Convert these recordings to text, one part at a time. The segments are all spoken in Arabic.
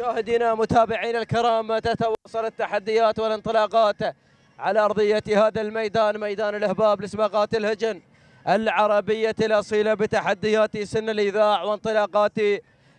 مشاهدينا متابعينا الكرام تتواصل التحديات والانطلاقات على أرضية هذا الميدان ميدان الأهباب لسباقات الهجن العربية الأصيلة بتحديات سن الإذاع وانطلاقات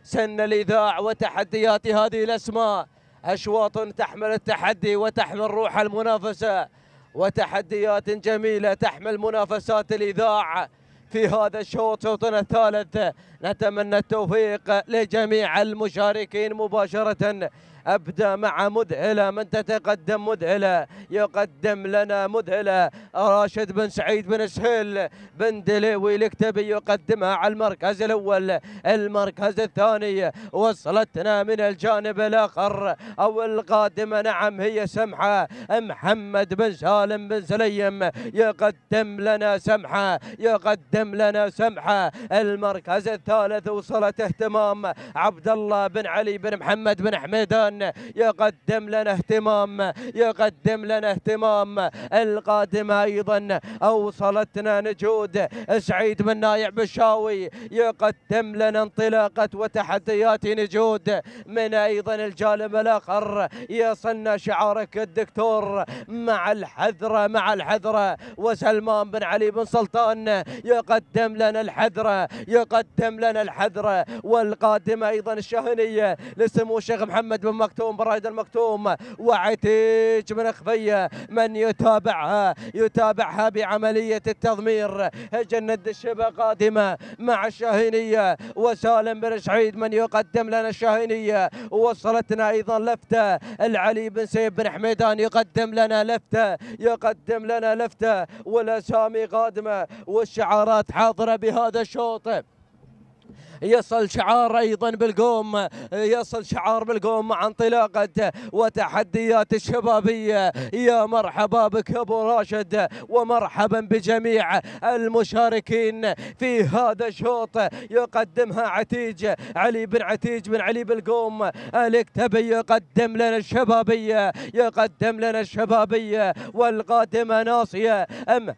سن الإذاع وتحديات هذه الأسماء أشواط تحمل التحدي وتحمل روح المنافسة وتحديات جميلة تحمل منافسات الإذاع في هذا الشوط شوطنا الثالث نتمنى التوفيق لجميع المشاركين مباشرة ابدا مع مذهلة من تتقدم مذهلة يقدم لنا مذهلة راشد بن سعيد بن سهيل بن دليوي الكتبي يقدمها على المركز الأول المركز الثاني وصلتنا من الجانب الآخر أو القادمة نعم هي سمحة محمد بن سالم بن سليم يقدم لنا سمحة يقدم لنا سمحة المركز الثالث وصلت اهتمام عبد الله بن علي بن محمد بن حميدان يقدم لنا اهتمام يقدم لنا اهتمام القادمه ايضا اوصلتنا نجود سعيد بن نايع بشاوي يقدم لنا انطلاقه وتحديات نجود من ايضا الجانب الاخر يصلنا شعارك الدكتور مع الحذره مع الحذره وسلمان بن علي بن سلطان يقدم لنا الحذره يقدم لنا الحذره والقادمه ايضا الشهنية لسمو الشيخ محمد بن مكتوم برايد المكتوم وعتيج من خفية من يتابعها يتابعها بعملية التضمير جند الشبه قادمة مع الشاهينية وسالم بن شعيد من يقدم لنا الشاهينية وصلتنا أيضا لفتة العلي بن سيف بن حميدان يقدم لنا لفتة يقدم لنا لفتة والأسامي قادمة والشعارات حاضرة بهذا الشوط يصل شعار أيضا بالقوم يصل شعار بالقوم مع انطلاقة وتحديات الشبابية يا مرحبا بك أبو راشد ومرحبا بجميع المشاركين في هذا الشوط يقدمها عتيج علي بن عتيج بن علي بالقوم الكتبي يقدم لنا الشبابية يقدم لنا الشبابية والقادمة ناصية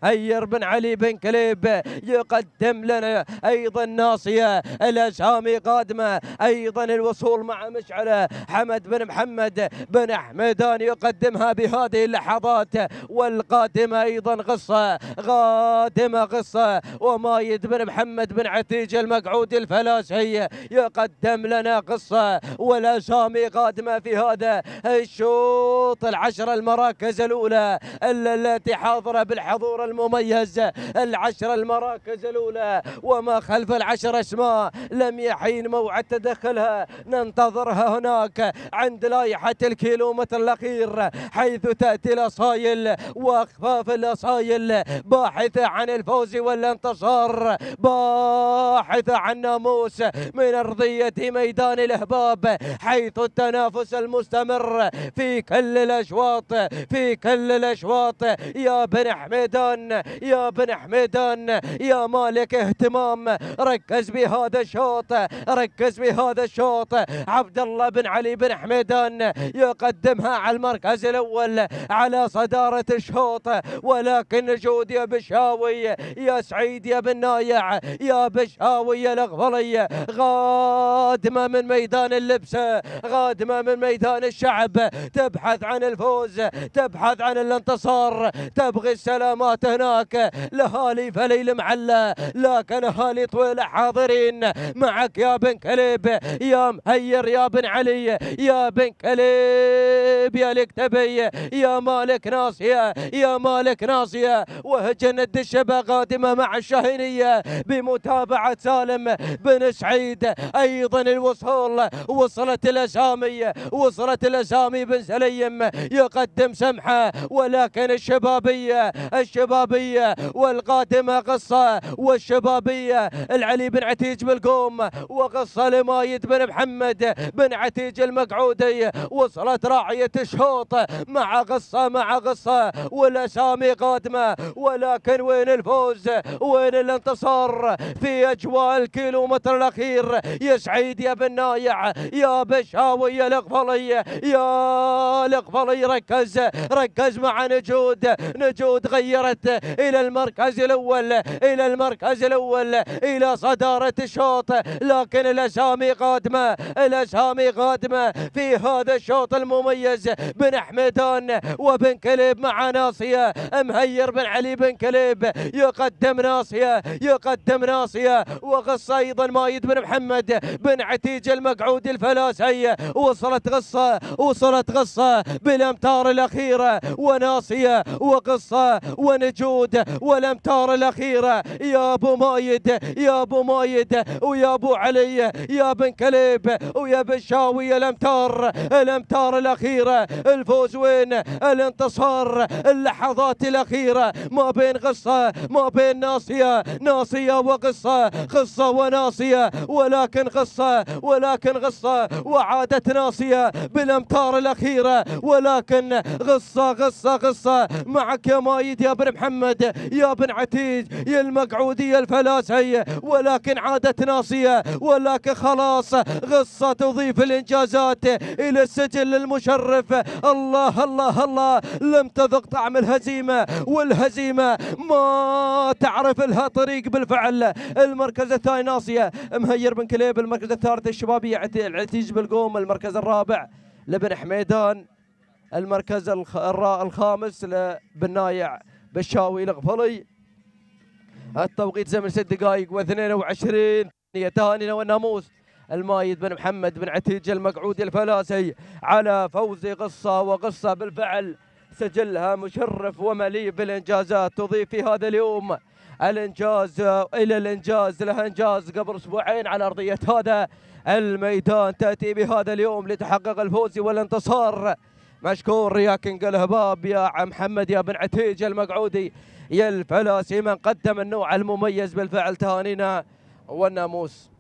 مهير بن علي بن كليب يقدم لنا أيضا ناصية الأسامي قادمة أيضا الوصول مع مشعل حمد بن محمد بن حمدان يقدمها بهذه اللحظات والقادمة أيضا قصة قادمة قصة ومايد بن محمد بن عتيج المقعود الفلاسي يقدم لنا قصة والأسامي قادمة في هذا الشوط العشر المراكز الأولى التي حاضرة بالحضور المميز العشر المراكز الأولى وما خلف العشر أسماء لم يحين موعد تدخلها ننتظرها هناك عند لائحة الكيلومتر الأخير حيث تأتي الأصايل وأخفاف الأصايل باحثة عن الفوز والانتصار باحثة عن ناموس من أرضية ميدان الأهباب حيث التنافس المستمر في كل الأشواط في كل الأشواط يا بن حميدان يا بن حميدان يا مالك اهتمام ركز بهذا بهذا الشوط ركز بهذا الشوط عبد الله بن علي بن حميدان يقدمها على المركز الاول على صداره الشوط ولكن جود يا بشاوي يا سعيد يا بن نايع يا بشاوي يا غادمه من ميدان اللبس غادمه من ميدان الشعب تبحث عن الفوز تبحث عن الانتصار تبغي السلامات هناك لهالي فليل معلى لكن اهالي طويله حاضرين معك يا بن كليب يا مهير يا بن علي يا بن كليب بيالك تبي يا مالك ناصية يا مالك ناصية وهجن الشبه قادمة مع الشاهينية بمتابعة سالم بن سعيد أيضا الوصول وصلت الأسامي وصلت الأسامي بن سليم يقدم سمحة ولكن الشبابية الشبابية والقادمة قصة والشبابية العلي بن عتيج بالقوم وقصة لمايد بن محمد بن عتيج المقعودي وصلت راعية الشوط مع غصة مع غصة والأسامي قادمة ولكن وين الفوز وين الانتصار في أجواء الكيلومتر الأخير يا سعيد يا بنايع يا بشاوي يا الغفلي يا الغفلي ركز ركز مع نجود نجود غيرت إلى المركز الأول إلى المركز الأول إلى صدارة الشوط لكن الأسامي قادمة الأسامي قادمة في هذا الشوط المميز الفوز بن حميدان وبن كليب مع ناصية مهير بن علي بن كليب يقدم ناصية يقدم ناصية وغصة أيضا مايد بن محمد بن عتيج المقعود الفلاسي وصلت غصة وصلت غصة بالأمتار الأخيرة وناصية وقصة ونجود والأمتار الأخيرة يا أبو مايد يا أبو مايد ويا أبو علي يا بن كليب ويا بن شاوي الأمتار الأمتار الأخيرة الفوز وين الانتصار اللحظات الأخيرة ما بين غصة ما بين ناصية ناصية وقصة قصة وناصية ولكن قصة ولكن قصة وعادت ناصية بالأمتار الأخيرة ولكن غصة غصة غصة معك يا مايد يا بن محمد يا بن عتيج يا المقعودية الفلاسية ولكن عادت ناصية ولكن خلاص غصة تضيف الإنجازات إلى السجل المشرف الهدف الله الله الله لم تذق طعم الهزيمة والهزيمة ما تعرف لها طريق بالفعل المركز الثاني ناصية مهير بن كليب المركز الثالث الشبابية العتيج بالقوم المركز الرابع لبن حميدان المركز الخامس لبن نايع بشاوي الغفلي التوقيت زمن ست دقائق و22 ثانية والناموس المايد بن محمد بن عتيج المقعودي الفلاسي على فوز قصة وقصة بالفعل سجلها مشرف ومليء بالإنجازات تضيف في هذا اليوم الانجاز الى الانجاز له انجاز قبل اسبوعين على ارضيه هذا الميدان تاتي بهذا اليوم لتحقق الفوز والانتصار مشكور يا كينج الهباب يا عم محمد يا بن عتيج المقعودي يا الفلاسي من قدم النوع المميز بالفعل تهانينا والناموس